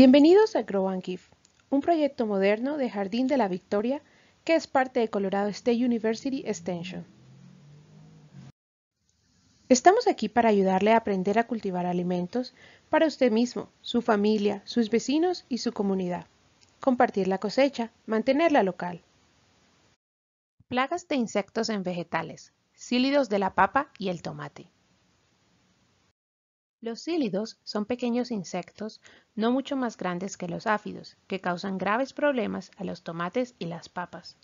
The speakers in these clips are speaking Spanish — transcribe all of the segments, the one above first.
Bienvenidos a Grow and Give, un proyecto moderno de Jardín de la Victoria que es parte de Colorado State University Extension. Estamos aquí para ayudarle a aprender a cultivar alimentos para usted mismo, su familia, sus vecinos y su comunidad. Compartir la cosecha, mantenerla local. Plagas de insectos en vegetales, sílidos de la papa y el tomate. Los cílidos son pequeños insectos no mucho más grandes que los áfidos, que causan graves problemas a los tomates y las papas.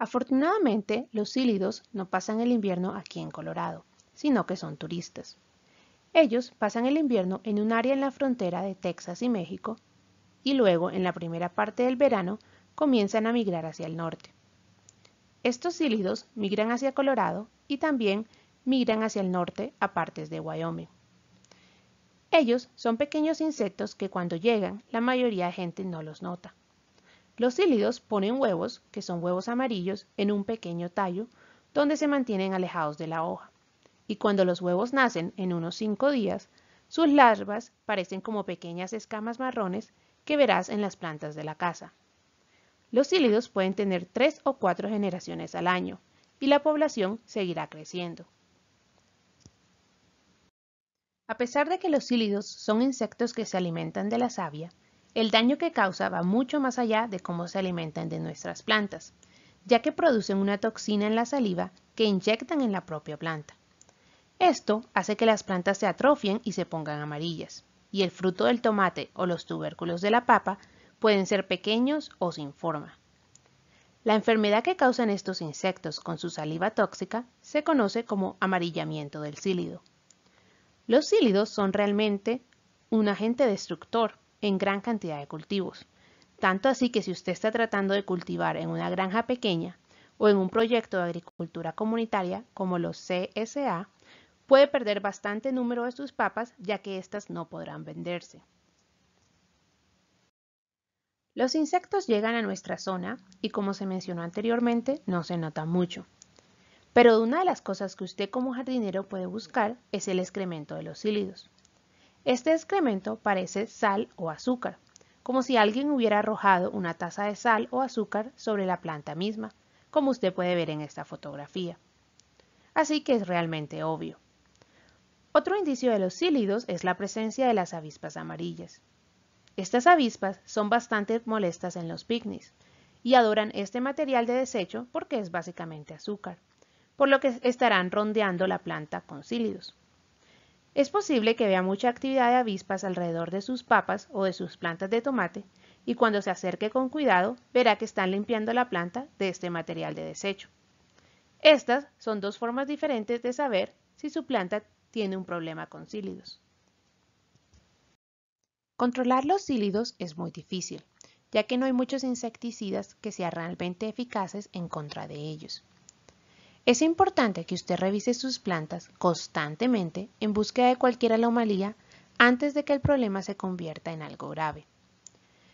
Afortunadamente, los cílidos no pasan el invierno aquí en Colorado, sino que son turistas. Ellos pasan el invierno en un área en la frontera de Texas y México, y luego, en la primera parte del verano, comienzan a migrar hacia el norte. Estos cílidos migran hacia Colorado y también migran hacia el norte a partes de Wyoming. Ellos son pequeños insectos que cuando llegan la mayoría de gente no los nota. Los cílidos ponen huevos, que son huevos amarillos, en un pequeño tallo, donde se mantienen alejados de la hoja. Y cuando los huevos nacen en unos cinco días, sus larvas parecen como pequeñas escamas marrones que verás en las plantas de la casa. Los cílidos pueden tener tres o cuatro generaciones al año, y la población seguirá creciendo. A pesar de que los cílidos son insectos que se alimentan de la savia, el daño que causa va mucho más allá de cómo se alimentan de nuestras plantas, ya que producen una toxina en la saliva que inyectan en la propia planta. Esto hace que las plantas se atrofien y se pongan amarillas, y el fruto del tomate o los tubérculos de la papa pueden ser pequeños o sin forma. La enfermedad que causan estos insectos con su saliva tóxica se conoce como amarillamiento del sílido. Los sílidos son realmente un agente destructor en gran cantidad de cultivos. Tanto así que si usted está tratando de cultivar en una granja pequeña o en un proyecto de agricultura comunitaria como los CSA, puede perder bastante número de sus papas ya que éstas no podrán venderse. Los insectos llegan a nuestra zona y como se mencionó anteriormente, no se nota mucho. Pero una de las cosas que usted como jardinero puede buscar es el excremento de los cílidos. Este excremento parece sal o azúcar, como si alguien hubiera arrojado una taza de sal o azúcar sobre la planta misma, como usted puede ver en esta fotografía. Así que es realmente obvio. Otro indicio de los cílidos es la presencia de las avispas amarillas. Estas avispas son bastante molestas en los picnics y adoran este material de desecho porque es básicamente azúcar por lo que estarán rondeando la planta con sílidos. Es posible que vea mucha actividad de avispas alrededor de sus papas o de sus plantas de tomate y cuando se acerque con cuidado verá que están limpiando la planta de este material de desecho. Estas son dos formas diferentes de saber si su planta tiene un problema con sílidos. Controlar los sílidos es muy difícil, ya que no hay muchos insecticidas que sean realmente eficaces en contra de ellos. Es importante que usted revise sus plantas constantemente en búsqueda de cualquier anomalía antes de que el problema se convierta en algo grave.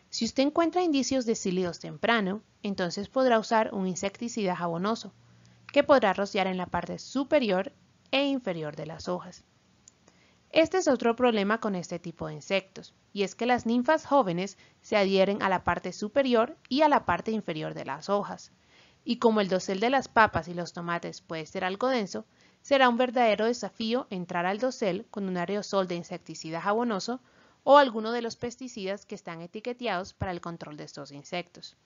Si usted encuentra indicios de sílidos temprano, entonces podrá usar un insecticida jabonoso, que podrá rociar en la parte superior e inferior de las hojas. Este es otro problema con este tipo de insectos, y es que las ninfas jóvenes se adhieren a la parte superior y a la parte inferior de las hojas, y como el dosel de las papas y los tomates puede ser algo denso, será un verdadero desafío entrar al dosel con un aerosol de insecticida jabonoso o alguno de los pesticidas que están etiqueteados para el control de estos insectos.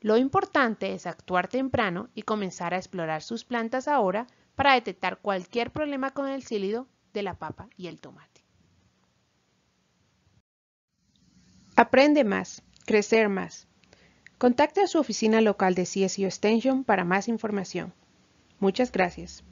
Lo importante es actuar temprano y comenzar a explorar sus plantas ahora para detectar cualquier problema con el sílido de la papa y el tomate. Aprende más, crecer más, Contacte a su oficina local de CSU Extension para más información. Muchas gracias.